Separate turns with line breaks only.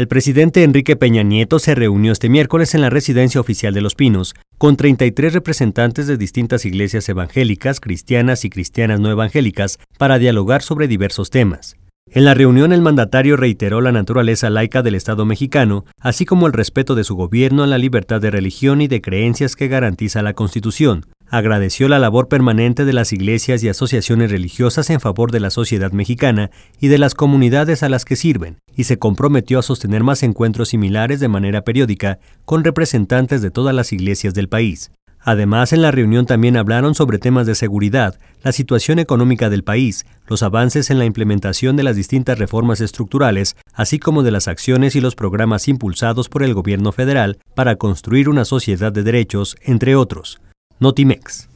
El presidente Enrique Peña Nieto se reunió este miércoles en la residencia oficial de Los Pinos con 33 representantes de distintas iglesias evangélicas, cristianas y cristianas no evangélicas para dialogar sobre diversos temas. En la reunión el mandatario reiteró la naturaleza laica del Estado mexicano, así como el respeto de su gobierno a la libertad de religión y de creencias que garantiza la Constitución, agradeció la labor permanente de las iglesias y asociaciones religiosas en favor de la sociedad mexicana y de las comunidades a las que sirven, y se comprometió a sostener más encuentros similares de manera periódica con representantes de todas las iglesias del país. Además, en la reunión también hablaron sobre temas de seguridad, la situación económica del país, los avances en la implementación de las distintas reformas estructurales, así como de las acciones y los programas impulsados por el gobierno federal para construir una sociedad de derechos, entre otros. Notimex.